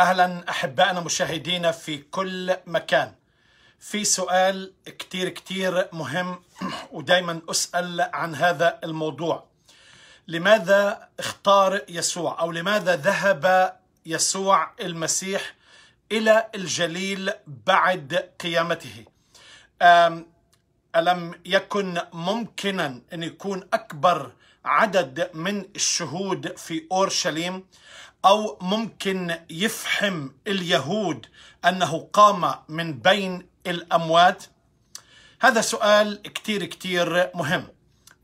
اهلا احبائنا مشاهدينا في كل مكان في سؤال كتير كتير مهم ودايما اسال عن هذا الموضوع لماذا اختار يسوع او لماذا ذهب يسوع المسيح الى الجليل بعد قيامته الم يكن ممكنا ان يكون اكبر عدد من الشهود في اورشليم أو ممكن يفحم اليهود أنه قام من بين الأموات هذا سؤال كتير كتير مهم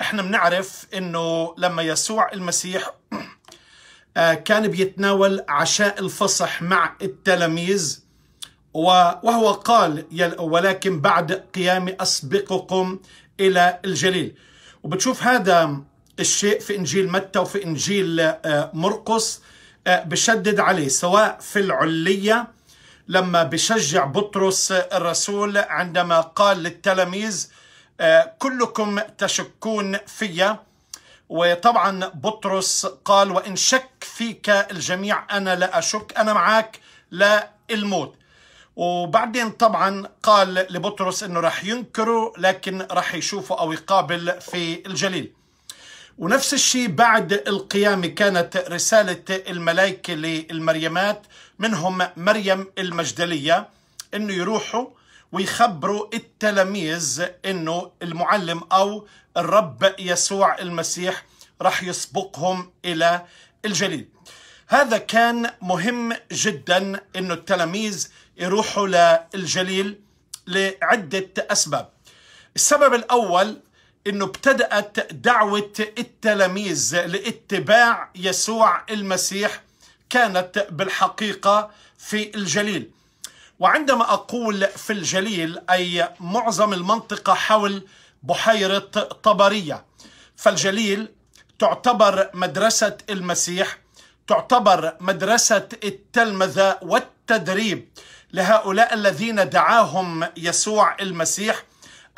احنا بنعرف انه لما يسوع المسيح كان بيتناول عشاء الفصح مع التلاميذ وهو قال ولكن بعد قيامي أسبقكم إلى الجليل وبتشوف هذا الشيء في إنجيل متى وفي إنجيل آه، مرقس آه، بشدد عليه سواء في العلية لما بشجع بطرس الرسول عندما قال للتلاميذ آه، كلكم تشكون فيا وطبعا بطرس قال وإن شك فيك الجميع أنا لا أشك أنا معك لا الموت وبعدين طبعا قال لبطرس أنه رح ينكروا لكن رح يشوفوا أو يقابل في الجليل ونفس الشيء بعد القيامة كانت رسالة الملائكة للمريمات منهم مريم المجدلية انه يروحوا ويخبروا التلاميذ انه المعلم او الرب يسوع المسيح راح يسبقهم الى الجليل هذا كان مهم جدا انه التلاميذ يروحوا للجليل لعدة اسباب السبب الاول انه ابتدأت دعوة التلاميذ لاتباع يسوع المسيح كانت بالحقيقة في الجليل وعندما أقول في الجليل أي معظم المنطقة حول بحيرة طبرية فالجليل تعتبر مدرسة المسيح تعتبر مدرسة التلمذة والتدريب لهؤلاء الذين دعاهم يسوع المسيح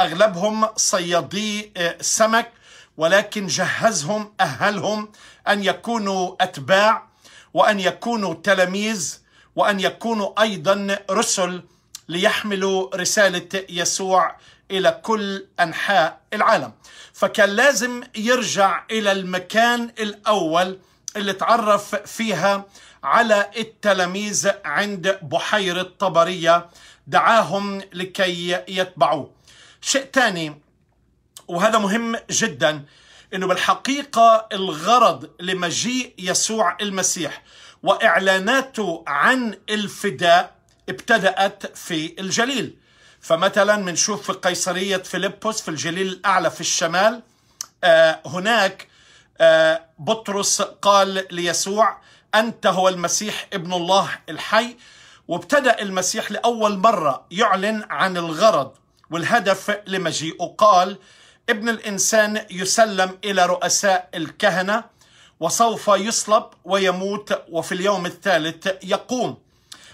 أغلبهم صيادي آه، سمك ولكن جهزهم أهلهم أن يكونوا أتباع وأن يكونوا تلاميذ وأن يكونوا أيضا رسل ليحملوا رسالة يسوع إلى كل أنحاء العالم فكان لازم يرجع إلى المكان الأول اللي تعرف فيها على التلاميذ عند بحيرة طبرية دعاهم لكي يتبعوه شيء ثاني وهذا مهم جدا انه بالحقيقه الغرض لمجيء يسوع المسيح واعلاناته عن الفداء ابتدات في الجليل فمثلا بنشوف في قيصريه فيلبس في الجليل الاعلى في الشمال آه هناك آه بطرس قال ليسوع انت هو المسيح ابن الله الحي وابتدا المسيح لاول مره يعلن عن الغرض والهدف لمجيئه قال ابن الإنسان يسلم إلى رؤساء الكهنة وسوف يصلب ويموت وفي اليوم الثالث يقوم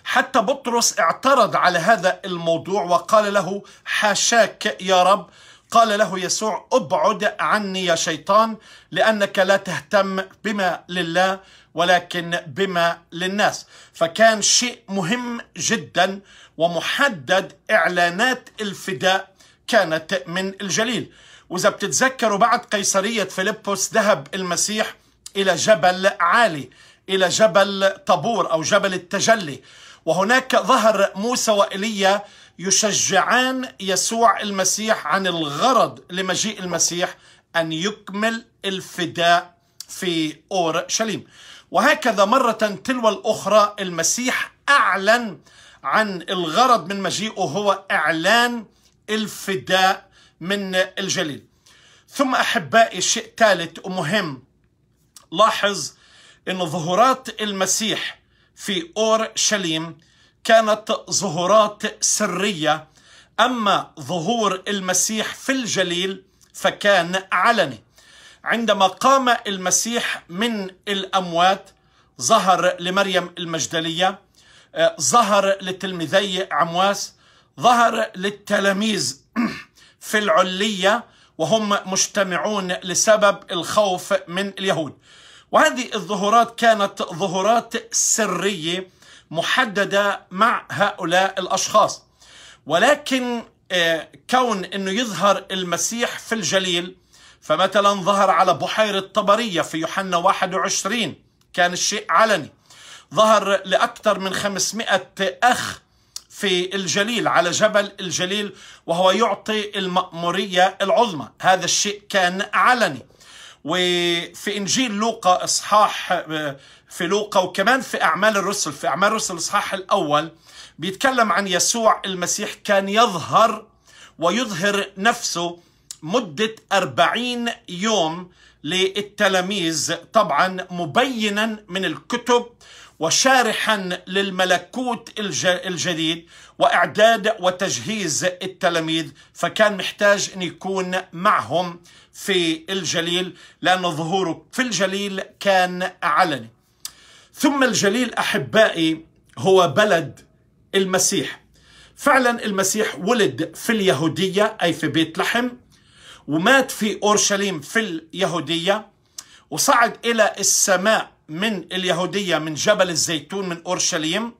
حتى بطرس اعترض على هذا الموضوع وقال له حاشاك يا رب قال له يسوع ابعد عني يا شيطان لأنك لا تهتم بما لله ولكن بما للناس فكان شيء مهم جدا ومحدد إعلانات الفداء كانت من الجليل وإذا بتتذكروا بعد قيصرية فيلبس ذهب المسيح إلى جبل عالي إلى جبل طابور أو جبل التجلي وهناك ظهر موسى وإيليا يشجعان يسوع المسيح عن الغرض لمجيء المسيح أن يكمل الفداء في أور شليم وهكذا مرة تلو الأخرى المسيح أعلن عن الغرض من مجيئه هو إعلان الفداء من الجليل ثم أحبائي شيء ثالث ومهم لاحظ أن ظهورات المسيح في أور شليم كانت ظهورات سرية أما ظهور المسيح في الجليل فكان علني عندما قام المسيح من الأموات ظهر لمريم المجدلية آه، ظهر لتلميذي عمواس ظهر للتلاميذ في العلية وهم مجتمعون لسبب الخوف من اليهود وهذه الظهورات كانت ظهورات سرية محدده مع هؤلاء الاشخاص ولكن آه، كون انه يظهر المسيح في الجليل فمثلا ظهر على بحيره طبريه في يوحنا 21 كان الشيء علني ظهر لاكثر من 500 اخ في الجليل على جبل الجليل وهو يعطي المأمورية العظمى هذا الشيء كان علني وفي إنجيل لوقا إصحاح آه، في لوقا وكمان في أعمال الرسل في أعمال الرسل الإصحاح الأول بيتكلم عن يسوع المسيح كان يظهر ويظهر نفسه مدة أربعين يوم للتلاميذ طبعا مبينا من الكتب وشارحا للملكوت الجديد واعداد وتجهيز التلاميذ فكان محتاج ان يكون معهم في الجليل لان ظهوره في الجليل كان علني ثم الجليل أحبائي هو بلد المسيح فعلا المسيح ولد في اليهودية أي في بيت لحم ومات في أورشليم في اليهودية وصعد إلى السماء من اليهودية من جبل الزيتون من أورشليم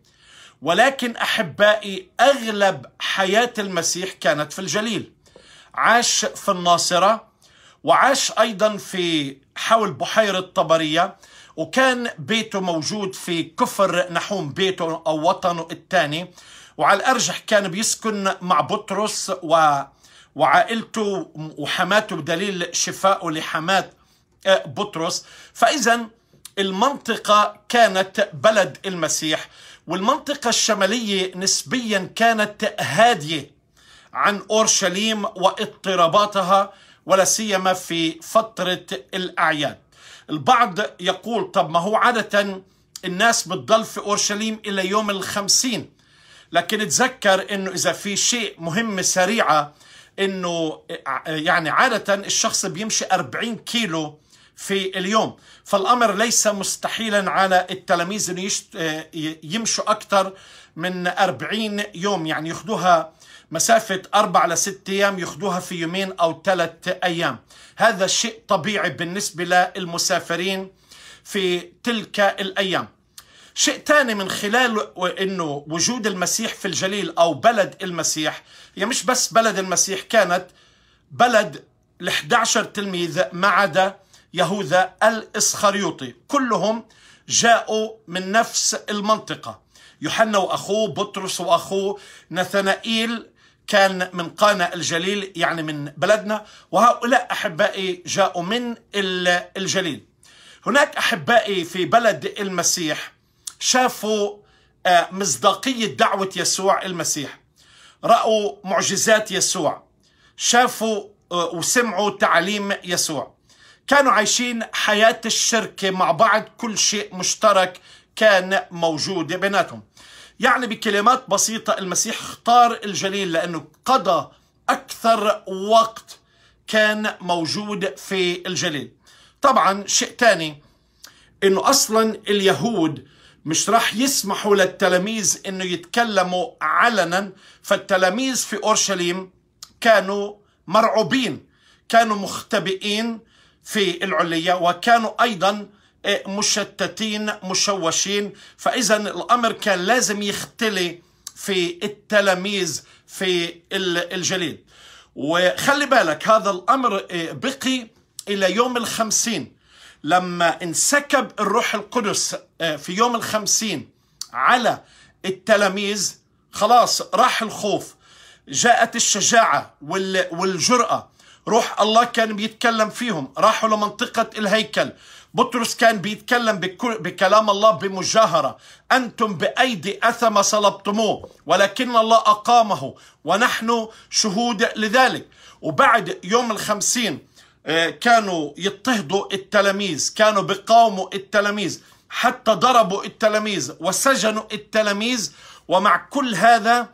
ولكن أحبائي أغلب حياة المسيح كانت في الجليل عاش في الناصرة وعاش أيضا في حول بحيرة طبرية وكان بيته موجود في كفر نحوم بيته أو وطنه الثاني وعلى الأرجح كان بيسكن مع بطرس و وعائلته وحماته بدليل شفائه لحماة آه، بطرس فإذا المنطقة كانت بلد المسيح والمنطقة الشمالية نسبيا كانت هادية عن أورشليم واضطراباتها ولا سيما في فترة الأعياد البعض يقول طب ما هو عادة الناس بتضل في أورشليم إلى يوم الخمسين لكن اتذكر أنه إذا في شيء مهم سريعة أنه يعني عادة الشخص بيمشي 40 كيلو في اليوم فالأمر ليس مستحيلا على التلاميذ أن يمشوا أكثر من 40 يوم يعني ياخدوها مسافة أربع لست أيام يخدوها في يومين أو ثلاث أيام هذا شيء طبيعي بالنسبة للمسافرين في تلك الأيام شيء ثاني من خلال أنه وجود المسيح في الجليل أو بلد المسيح هي يعني مش بس بلد المسيح كانت بلد ال 11 تلميذ ما عدا يهوذا الإسخريوطي كلهم جاءوا من نفس المنطقة يوحنا وأخوه بطرس وأخوه نثنائيل كان من قانا الجليل يعني من بلدنا وهؤلاء أحبائي جاءوا من الجليل هناك أحبائي في بلد المسيح شافوا آه، مصداقية دعوة يسوع المسيح رأوا معجزات يسوع شافوا آه، وسمعوا تعليم يسوع كانوا عايشين حياة الشركة مع بعض كل شيء مشترك كان موجود بيناتهم يعني بكلمات بسيطة المسيح اختار الجليل لأنه قضى أكثر وقت كان موجود في الجليل طبعا شيء تاني أنه أصلا اليهود مش راح يسمحوا للتلاميذ أنه يتكلموا علنا فالتلاميذ في أورشليم كانوا مرعوبين كانوا مختبئين في العلية وكانوا أيضا مشتتين مشوشين فإذا الأمر كان لازم يختلي في التلاميذ في الجليد وخلي بالك هذا الأمر آه، بقي إلى يوم الخمسين لما انسكب الروح القدس آه، في يوم الخمسين على التلاميذ خلاص راح الخوف جاءت الشجاعة والجرأة روح الله كان بيتكلم فيهم راحوا لمنطقة الهيكل بطرس كان بيتكلم بكلام الله بمجاهرة أنتم بأيدي أثم صلبتموه ولكن الله أقامه ونحن شهود لذلك وبعد يوم الخمسين آه، كانوا يضطهدوا التلاميذ كانوا بقاوموا التلاميذ حتى ضربوا التلاميذ وسجنوا التلاميذ ومع كل هذا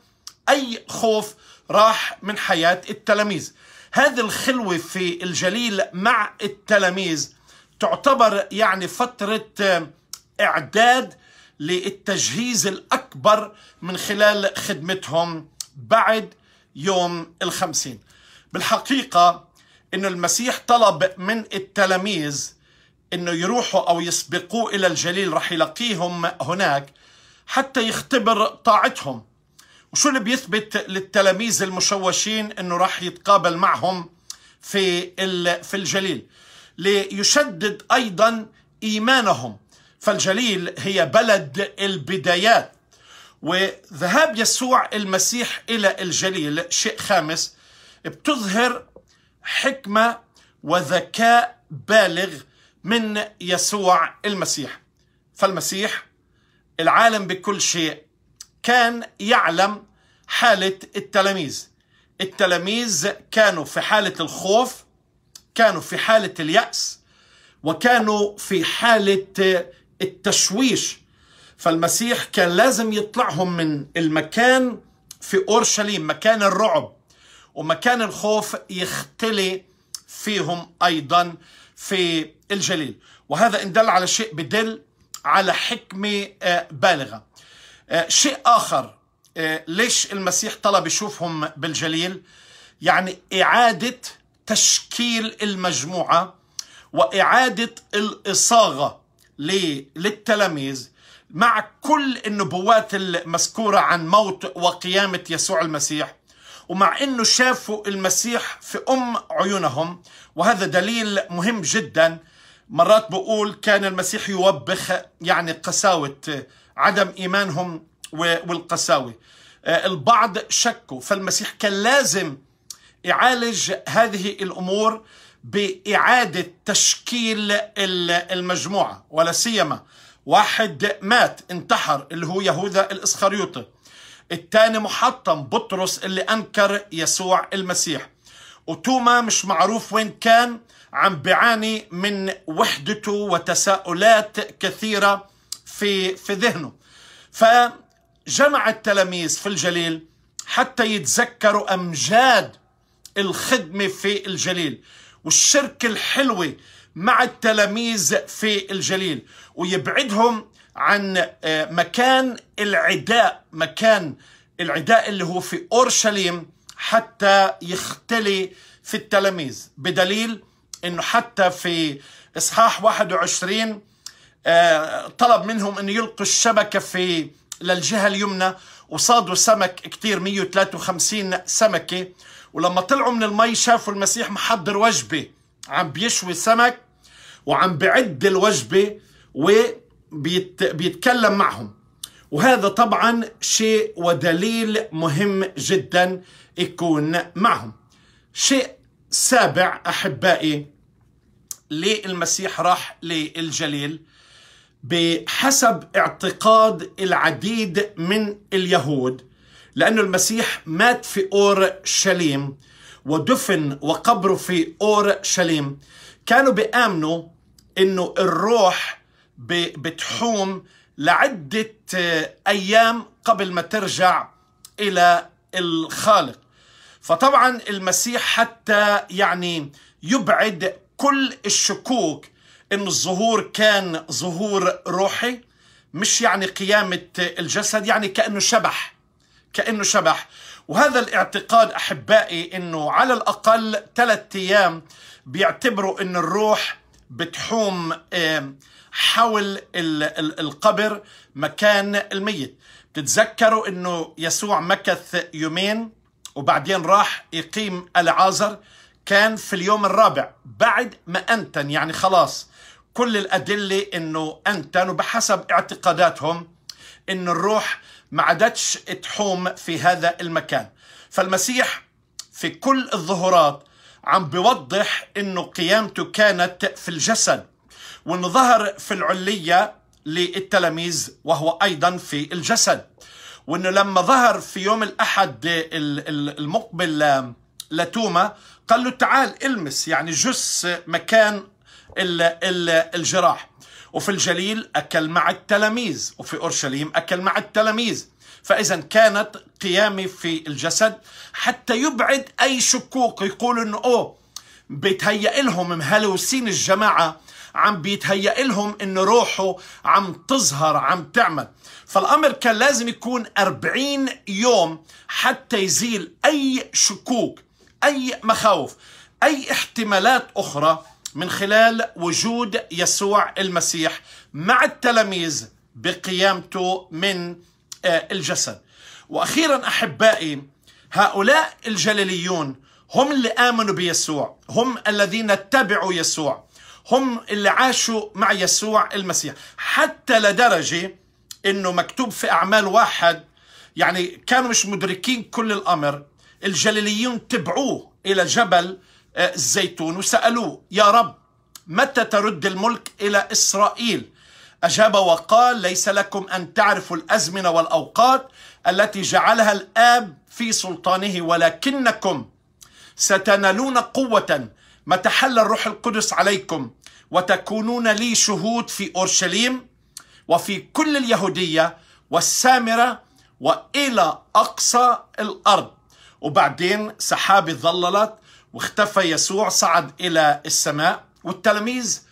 أي خوف راح من حياة التلاميذ هذه الخلوة في الجليل مع التلاميذ تعتبر يعني فترة آه، إعداد للتجهيز الأكبر من خلال خدمتهم بعد يوم الخمسين بالحقيقة أن المسيح طلب من التلاميذ أنه يروحوا أو يسبقوه إلى الجليل رح يلاقيهم هناك حتى يختبر طاعتهم وشو اللي بيثبت للتلاميذ المشوشين انه راح يتقابل معهم في في الجليل ليشدد ايضا ايمانهم فالجليل هي بلد البدايات وذهاب يسوع المسيح الى الجليل شيء خامس بتظهر حكمه وذكاء بالغ من يسوع المسيح فالمسيح العالم بكل شيء كان يعلم حالة التلاميذ التلاميذ كانوا في حالة الخوف كانوا في حالة اليأس وكانوا في حالة التشويش فالمسيح كان لازم يطلعهم من المكان في أورشليم مكان الرعب ومكان الخوف يختلي فيهم أيضا في الجليل وهذا إن دل على شيء بدل على حكمة آه، بالغة آه، شيء آخر آه، ليش المسيح طلب يشوفهم بالجليل يعني إعادة تشكيل المجموعة وإعادة الإصاغة للتلاميذ مع كل النبوات المذكورة عن موت وقيامة يسوع المسيح ومع أنه شافوا المسيح في أم عيونهم وهذا دليل مهم جدا مرات بقول كان المسيح يوبخ يعني قساوة عدم إيمانهم والقساوة آه، البعض شكوا فالمسيح كان لازم يعالج هذه الأمور بإعادة تشكيل المجموعة ولا سيما واحد مات انتحر اللي هو يهوذا الإسخريوطي الثاني محطم بطرس اللي أنكر يسوع المسيح وتوما مش معروف وين كان عم بيعاني من وحدته وتساؤلات كثيرة في في ذهنه فجمع التلاميذ في الجليل حتى يتذكروا امجاد الخدمه في الجليل والشركه الحلوه مع التلاميذ في الجليل ويبعدهم عن آه، مكان العداء مكان العداء اللي هو في اورشليم حتى يختلي في التلاميذ بدليل انه حتى في اصحاح 21 آه، طلب منهم انه يلقوا الشبكه في للجهه اليمنى وصادوا سمك كتير 153 سمكه ولما طلعوا من المي شافوا المسيح محضر وجبه عم بيشوي سمك وعم بعد الوجبه وبيتكلم معهم وهذا طبعا شيء ودليل مهم جدا يكون معهم شيء سابع احبائي ليه المسيح راح للجليل بحسب اعتقاد العديد من اليهود لأن المسيح مات في أورشليم ودفن وقبره في أورشليم كانوا بيآمنوا أنه الروح بتحوم لعدة أيام قبل ما ترجع إلى الخالق فطبعا المسيح حتى يعني يبعد كل الشكوك ان الظهور كان ظهور روحي مش يعني قيامة الجسد يعني كأنه شبح كأنه شبح وهذا الاعتقاد أحبائي أنه على الأقل ثلاثة أيام بيعتبروا أن الروح بتحوم آه، حول القبر مكان الميت بتتذكروا أنه يسوع مكث يومين وبعدين راح يقيم العازر كان في اليوم الرابع بعد ما أنتن يعني خلاص كل الأدلة أنه أنتن وبحسب اعتقاداتهم أن الروح ما عادتش تحوم في هذا المكان فالمسيح في كل الظهورات عم بيوضح أنه قيامته كانت في الجسد وأنه ظهر في العلية للتلاميذ وهو أيضا في الجسد وأنه لما ظهر في يوم الأحد المقبل لتوما قال له تعال المس يعني جس مكان الجراح وفي الجليل أكل مع التلاميذ وفي أورشليم أكل مع التلاميذ فإذا كانت قيامة في الجسد حتى يبعد أي شكوك يقول إنه أوه بيتهيأ لهم مهلوسين الجماعة عم بيتهيأ لهم إن روحه عم تظهر عم تعمل فالأمر كان لازم يكون أربعين يوم حتى يزيل أي شكوك أي مخاوف أي احتمالات أخرى من خلال وجود يسوع المسيح مع التلاميذ بقيامته من آه، الجسد واخيرا احبائي هؤلاء الجليليون هم اللي امنوا بيسوع هم الذين اتبعوا يسوع هم اللي عاشوا مع يسوع المسيح حتى لدرجه انه مكتوب في اعمال واحد يعني كانوا مش مدركين كل الامر الجليليون تبعوه الى جبل آه، الزيتون وسألوه يا رب متى ترد الملك إلى إسرائيل أجاب وقال ليس لكم أن تعرفوا الأزمنة والأوقات التي جعلها الآب في سلطانه ولكنكم ستنالون قوة متى حل الروح القدس عليكم وتكونون لي شهود في أورشليم وفي كل اليهودية والسامرة وإلى أقصى الأرض وبعدين سحابة ظللت واختفى يسوع صعد إلى السماء والتلاميذ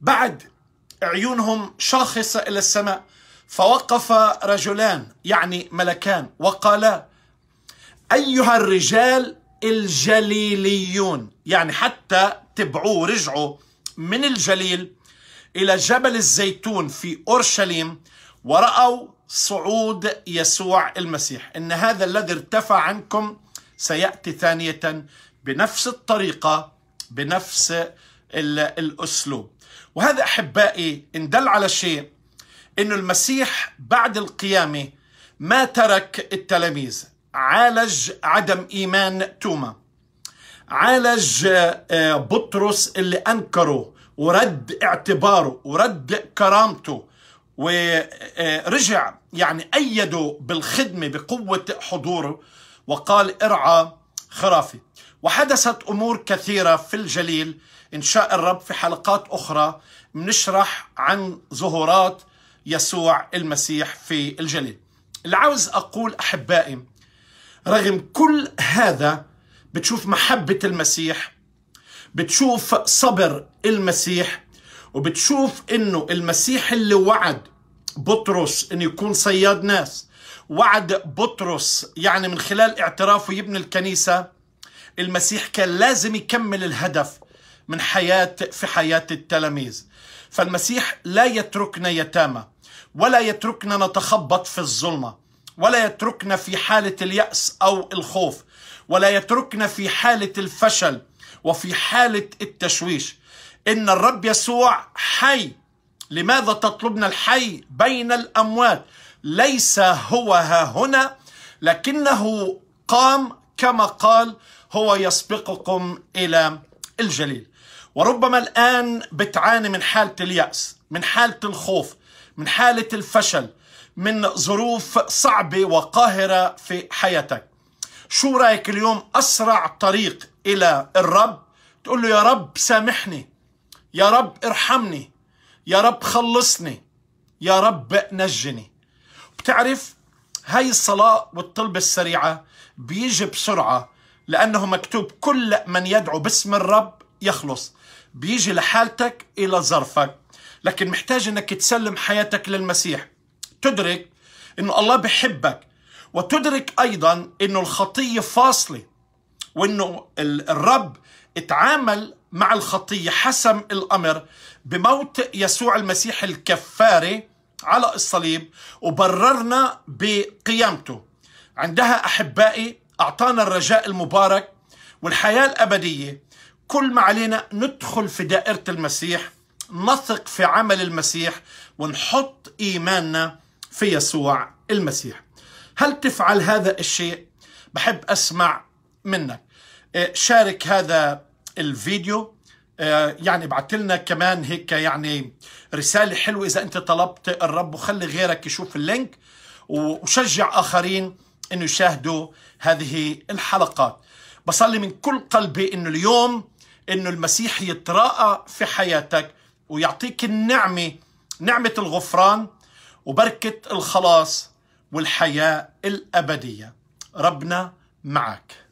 بعد عيونهم شاخصة إلى السماء فوقف رجلان يعني ملكان وقالا أيها الرجال الجليليون يعني حتى تبعوه رجعوا من الجليل إلى جبل الزيتون في أورشليم ورأوا صعود يسوع المسيح إن هذا الذي ارتفع عنكم سيأتي ثانية بنفس الطريقة بنفس الأسلوب وهذا أحبائي إن دل على شيء أن المسيح بعد القيامة ما ترك التلاميذ عالج عدم إيمان توما عالج آه، بطرس اللي أنكره ورد اعتباره ورد كرامته ورجع آه، يعني أيده بالخدمة بقوة حضوره وقال ارعى خرافي وحدثت أمور كثيرة في الجليل إن شاء الرب في حلقات أخرى بنشرح عن ظهورات يسوع المسيح في الجليل اللي عاوز أقول أحبائي رغم كل هذا بتشوف محبة المسيح بتشوف صبر المسيح وبتشوف انه المسيح اللي وعد بطرس انه يكون صياد ناس وعد بطرس يعني من خلال اعترافه يبني الكنيسة المسيح كان لازم يكمل الهدف من حياة في حياة التلاميذ فالمسيح لا يتركنا يتامى ولا يتركنا نتخبط في الظلمة ولا يتركنا في حالة اليأس أو الخوف ولا يتركنا في حالة الفشل وفي حالة التشويش إن الرب يسوع حي لماذا تطلبنا الحي بين الأموات ليس هو ها هنا لكنه قام كما قال هو يسبقكم إلى الجليل وربما الآن بتعاني من حالة اليأس من حالة الخوف من حالة الفشل من ظروف صعبة وقاهرة في حياتك شو رأيك اليوم أسرع طريق إلى الرب تقول له يا رب سامحني يا رب ارحمني يا رب خلصني يا رب نجني بتعرف هاي الصلاة والطلبة السريعة بيجي بسرعة لأنه مكتوب كل من يدعو باسم الرب يخلص بيجي لحالتك إلى ظرفك لكن محتاج أنك تسلم حياتك للمسيح تدرك أنه الله بحبك وتدرك أيضا أنه الخطية فاصلة وأنه الرب اتعامل مع الخطية حسم الأمر بموت يسوع المسيح الكفارة على الصليب وبررنا بقيامته عندها أحبائي أعطانا الرجاء المبارك والحياة الأبدية كل ما علينا ندخل في دائرة المسيح نثق في عمل المسيح ونحط إيماننا في يسوع المسيح هل تفعل هذا الشيء؟ بحب أسمع منك آه، شارك هذا الفيديو آه، يعني ابعت لنا كمان هيك يعني رسالة حلوة إذا أنت طلبت الرب وخلي غيرك يشوف اللينك وشجع آخرين أن يشاهدوا هذه الحلقات بصلي من كل قلبي أنه اليوم أنه المسيح يتراءى في حياتك ويعطيك النعمة نعمة الغفران وبركة الخلاص والحياة الأبدية ربنا معك